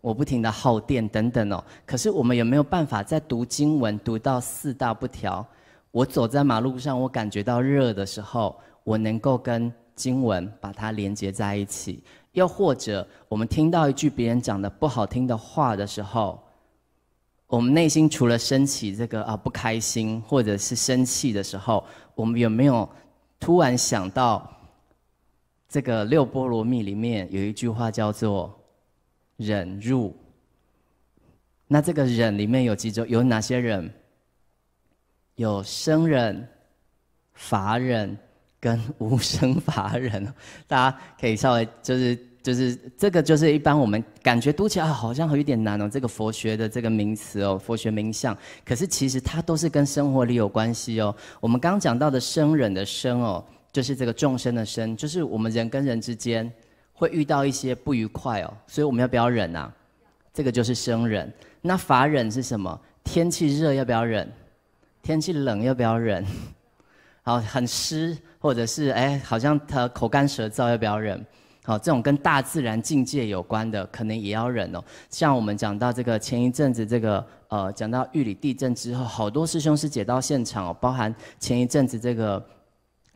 我不停的耗电等等哦，可是我们有没有办法在读经文读到四大不调？我走在马路上，我感觉到热的时候，我能够跟经文把它连接在一起；又或者我们听到一句别人讲的不好听的话的时候，我们内心除了升起这个啊不开心或者是生气的时候，我们有没有突然想到这个六波罗蜜里面有一句话叫做？忍入，那这个忍里面有几种？有哪些忍？有生忍、法忍跟无生法忍。(laughs) 大家可以稍微就是就是这个就是一般我们感觉读起来好像有点难哦，这个佛学的这个名词哦，佛学名相。可是其实它都是跟生活里有关系哦。我们刚讲到的生忍的生哦，就是这个众生的生，就是我们人跟人之间。会遇到一些不愉快哦，所以我们要不要忍啊？这个就是生忍。那法忍是什么？天气热要不要忍？天气冷要不要忍？(laughs) 好，很湿或者是哎，好像他口干舌燥要不要忍？好，这种跟大自然境界有关的，可能也要忍哦。像我们讲到这个前一阵子这个呃，讲到玉里地震之后，好多师兄师姐到现场哦，包含前一阵子这个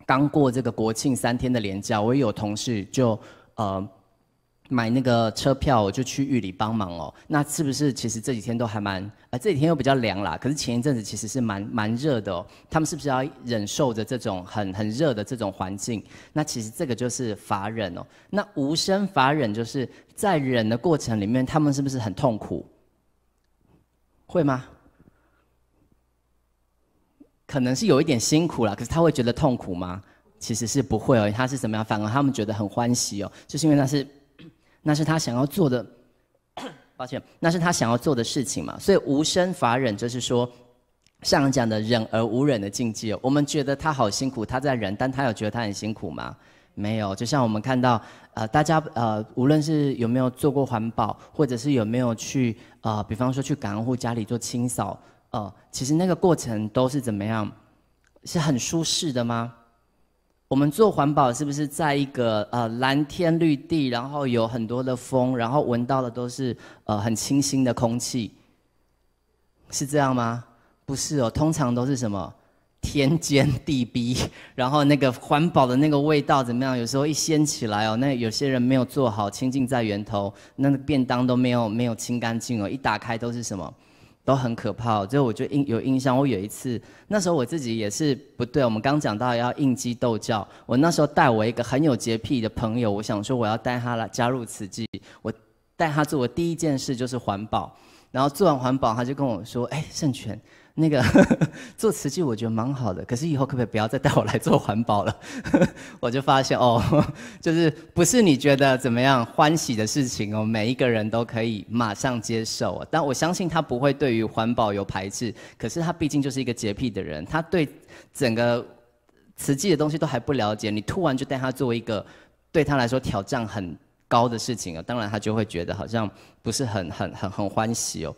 刚过这个国庆三天的连假，我有同事就。呃，买那个车票就去狱里帮忙哦。那是不是其实这几天都还蛮……呃，这几天又比较凉啦。可是前一阵子其实是蛮蛮热的哦。他们是不是要忍受着这种很很热的这种环境？那其实这个就是法忍哦。那无声法忍就是在忍的过程里面，他们是不是很痛苦？会吗？可能是有一点辛苦了，可是他会觉得痛苦吗？其实是不会哦，他是怎么样？反而他们觉得很欢喜哦，就是因为那是，(clears throat) 那是他想要做的，(coughs) 抱歉，那是他想要做的事情嘛。所以无声法忍，就是说，像讲的忍而无忍的境界。我们觉得他好辛苦，他在忍，但他有觉得他很辛苦吗？没有。就像我们看到，呃，大家呃，无论是有没有做过环保，或者是有没有去呃，比方说去感恩户家里做清扫，呃，其实那个过程都是怎么样？是很舒适的吗？我们做环保是不是在一个呃蓝天绿地，然后有很多的风，然后闻到的都是呃很清新的空气，是这样吗？不是哦，通常都是什么天尖地逼，(laughs) 然后那个环保的那个味道怎么样？有时候一掀起来哦，那有些人没有做好清净在源头，那个便当都没有没有清干净哦，一打开都是什么？都很可怕，所以我就印有印象。我有一次，那时候我自己也是不对。我们刚讲到要应激逗教，我那时候带我一个很有洁癖的朋友，我想说我要带他来加入此际。我带他做的第一件事就是环保，然后做完环保，他就跟我说：“哎，圣泉。”那个 (laughs) 做瓷器，我觉得蛮好的。可是以后可不可以不要再带我来做环保了？(laughs) 我就发现哦，(laughs) 就是不是你觉得怎么样欢喜的事情哦。每一个人都可以马上接受，但我相信他不会对于环保有排斥。可是他毕竟就是一个洁癖的人，他对整个瓷器的东西都还不了解。你突然就带他做一个对他来说挑战很高的事情啊，当然他就会觉得好像不是很很很很欢喜哦。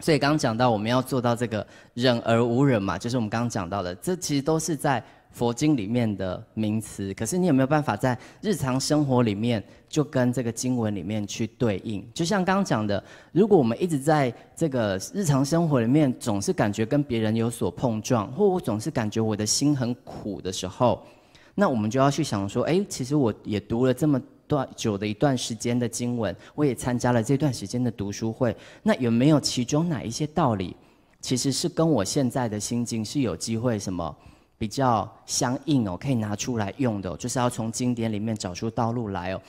所以刚刚讲到我们要做到这个忍而无忍嘛，就是我们刚刚讲到的，这其实都是在佛经里面的名词。可是你有没有办法在日常生活里面就跟这个经文里面去对应？就像刚刚讲的，如果我们一直在这个日常生活里面总是感觉跟别人有所碰撞，或我总是感觉我的心很苦的时候，那我们就要去想说，哎，其实我也读了这么。段久的一段时间的经文，我也参加了这段时间的读书会。那有没有其中哪一些道理，其实是跟我现在的心境是有机会什么比较相应哦？可以拿出来用的，就是要从经典里面找出道路来哦。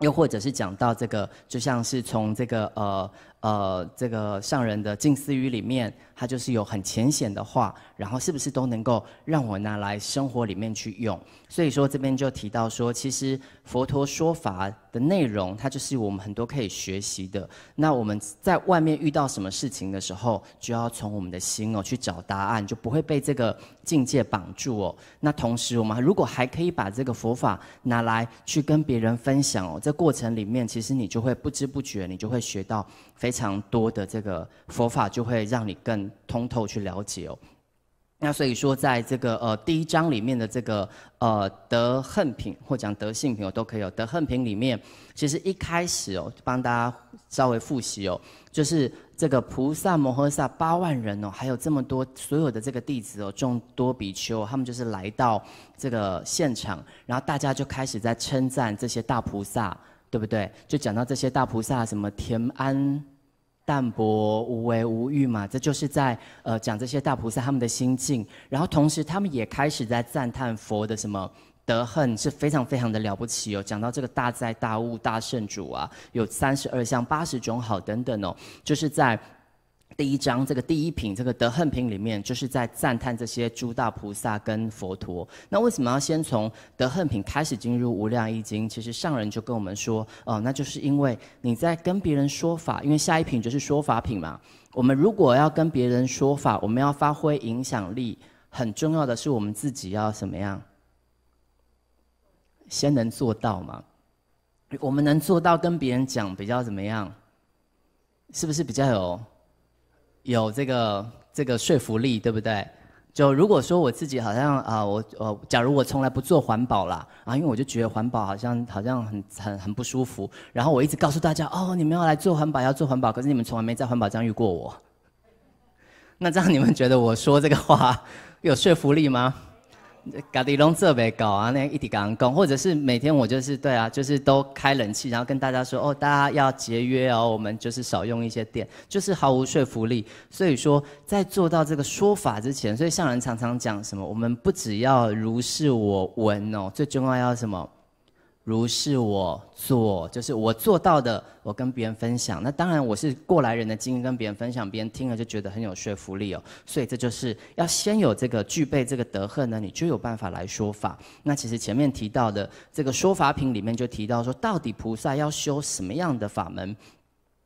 又或者是讲到这个，就像是从这个呃呃这个上人的近思语里面。它就是有很浅显的话，然后是不是都能够让我拿来生活里面去用？所以说这边就提到说，其实佛陀说法的内容，它就是我们很多可以学习的。那我们在外面遇到什么事情的时候，就要从我们的心哦去找答案，就不会被这个境界绑住哦。那同时，我们如果还可以把这个佛法拿来去跟别人分享哦，在过程里面，其实你就会不知不觉，你就会学到非常多的这个佛法，就会让你更。通透去了解哦，那所以说，在这个呃第一章里面的这个呃德恨品或讲德性品，我都可以哦。德恨品里面，其实一开始哦，帮大家稍微复习哦，就是这个菩萨摩诃萨八万人哦，还有这么多所有的这个弟子哦，众多比丘，他们就是来到这个现场，然后大家就开始在称赞这些大菩萨，对不对？就讲到这些大菩萨什么田安。淡泊无为无欲嘛，这就是在呃讲这些大菩萨他们的心境，然后同时他们也开始在赞叹佛的什么德恨是非常非常的了不起哦，讲到这个大灾大悟大圣主啊，有三十二相八十种好等等哦，就是在。第一章这个第一品这个得恨品里面就是在赞叹这些诸大菩萨跟佛陀。那为什么要先从得恨品开始进入无量易经？其实上人就跟我们说，哦，那就是因为你在跟别人说法，因为下一品就是说法品嘛。我们如果要跟别人说法，我们要发挥影响力，很重要的是我们自己要怎么样？先能做到嘛？我们能做到跟别人讲比较怎么样？是不是比较有？有这个这个说服力，对不对？就如果说我自己好像啊，我呃，假如我从来不做环保啦，啊，因为我就觉得环保好像好像很很很不舒服。然后我一直告诉大家哦，你们要来做环保，要做环保，可是你们从来没在环保上遇过我。那这样你们觉得我说这个话有说服力吗？格力龙特别高啊，那一体钢构，或者是每天我就是对啊，就是都开冷气，然后跟大家说哦，大家要节约哦，我们就是少用一些电，就是毫无说服力。所以说，在做到这个说法之前，所以上人常常讲什么，我们不只要如是我闻哦，最重要要什么？如是我做，就是我做到的，我跟别人分享。那当然，我是过来人的经验，跟别人分享，别人听了就觉得很有说服力哦。所以，这就是要先有这个具备这个德恨呢，你就有办法来说法。那其实前面提到的这个说法品里面就提到说，到底菩萨要修什么样的法门？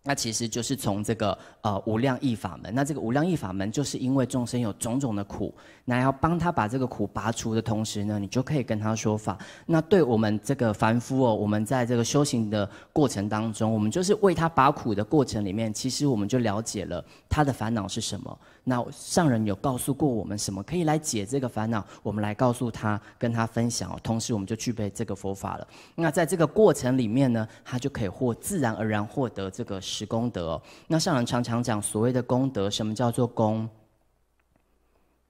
那其实就是从这个呃无量义法门，那这个无量义法门就是因为众生有种种的苦，那要帮他把这个苦拔除的同时呢，你就可以跟他说法。那对我们这个凡夫哦，我们在这个修行的过程当中，我们就是为他拔苦的过程里面，其实我们就了解了他的烦恼是什么。那上人有告诉过我们什么可以来解这个烦恼？我们来告诉他，跟他分享，同时我们就具备这个佛法了。那在这个过程里面呢，他就可以获自然而然获得这个十功德。那上人常常讲所谓的功德，什么叫做功？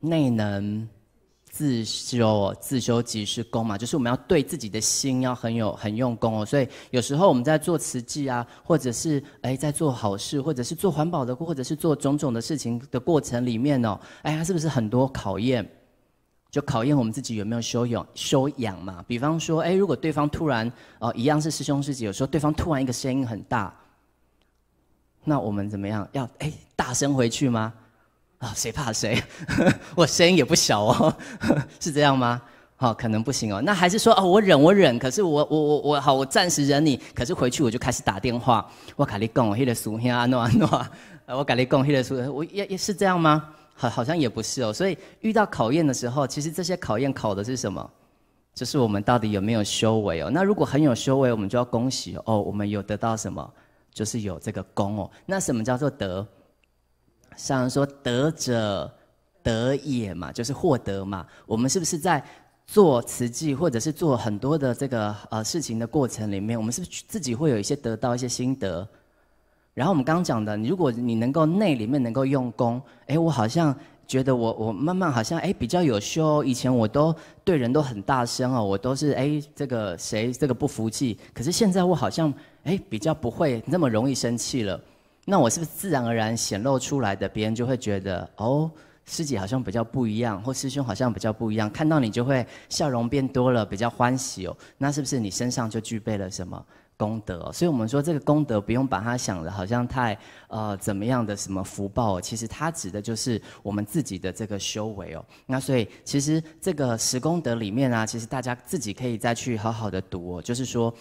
内能。自修，自修即是功嘛，就是我们要对自己的心要很有很用功哦。所以有时候我们在做慈济啊，或者是哎在做好事，或者是做环保的，或者是做种种的事情的过程里面哦，哎呀，是不是很多考验？就考验我们自己有没有修养、修养嘛。比方说，哎，如果对方突然哦一样是师兄师姐，有时候对方突然一个声音很大，那我们怎么样？要哎大声回去吗？啊，谁怕谁？(laughs) 我声音也不小哦，(laughs) 是这样吗？好，可能不行哦。那还是说哦，我忍，我忍。可是我，我，我，我好，我暂时忍你。可是回去我就开始打电话。我跟你讲哦，的个苏兄啊，喏啊喏。我跟你讲，那个苏，我也是这样吗？好，好像也不是哦。所以遇到考验的时候，其实这些考验考的是什么？就是我们到底有没有修为哦。那如果很有修为，我们就要恭喜哦，我们有得到什么？就是有这个功哦。那什么叫做德？像说得者得也嘛，就是获得嘛。我们是不是在做慈济或者是做很多的这个呃事情的过程里面，我们是不是自己会有一些得到一些心得？然后我们刚讲的，如果你能够内里面能够用功，哎，我好像觉得我我慢慢好像哎比较有修。以前我都对人都很大声哦，我都是哎这个谁这个不服气，可是现在我好像哎比较不会那么容易生气了。那我是不是自然而然显露出来的？别人就会觉得哦，师姐好像比较不一样，或师兄好像比较不一样。看到你就会笑容变多了，比较欢喜哦。那是不是你身上就具备了什么功德？所以我们说这个功德不用把它想的好像太呃怎么样的什么福报，其实它指的就是我们自己的这个修为哦。那所以其实这个十功德里面啊，其实大家自己可以再去好好的读哦，就是说，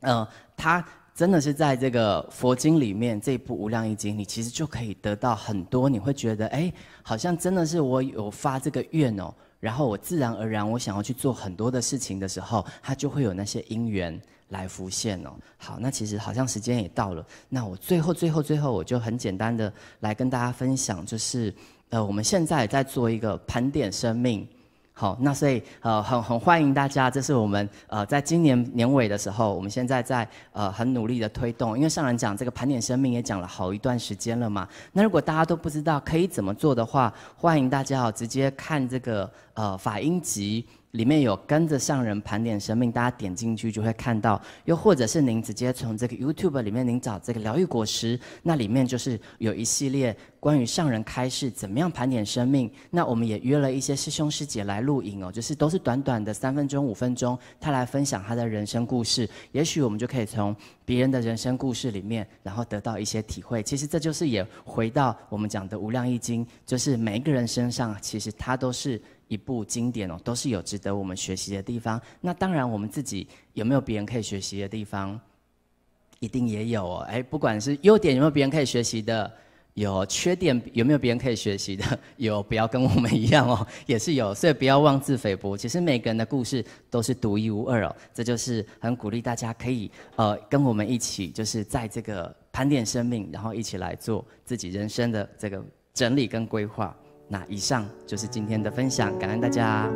嗯，它。真的是在这个佛经里面这一部《无量易经》，你其实就可以得到很多。你会觉得，哎，好像真的是我有发这个愿哦，然后我自然而然我想要去做很多的事情的时候，它就会有那些因缘来浮现哦。好，那其实好像时间也到了，那我最后最后最后，我就很简单的来跟大家分享，就是呃，我们现在在做一个盘点生命。好，那所以呃很很欢迎大家，这是我们呃在今年年尾的时候，我们现在在呃很努力的推动，因为上轮讲这个盘点生命也讲了好一段时间了嘛。那如果大家都不知道可以怎么做的话，欢迎大家哦直接看这个呃法音集。里面有跟着上人盘点生命，大家点进去就会看到；又或者是您直接从这个 YouTube 里面，您找这个疗愈果实，那里面就是有一系列关于上人开示，怎么样盘点生命。那我们也约了一些师兄师姐来录影哦，就是都是短短的三分钟、五分钟，他来分享他的人生故事。也许我们就可以从别人的人生故事里面，然后得到一些体会。其实这就是也回到我们讲的《无量易经》，就是每一个人身上，其实他都是。一部经典哦，都是有值得我们学习的地方。那当然，我们自己有没有别人可以学习的地方，一定也有哦。哎，不管是优点有没有别人可以学习的，有；缺点有没有别人可以学习的，有。不要跟我们一样哦，(laughs) 也是有。所以不要妄自菲薄。其实每个人的故事都是独一无二哦，这就是很鼓励大家可以呃跟我们一起，就是在这个盘点生命，然后一起来做自己人生的这个整理跟规划。那以上就是今天的分享，感恩大家。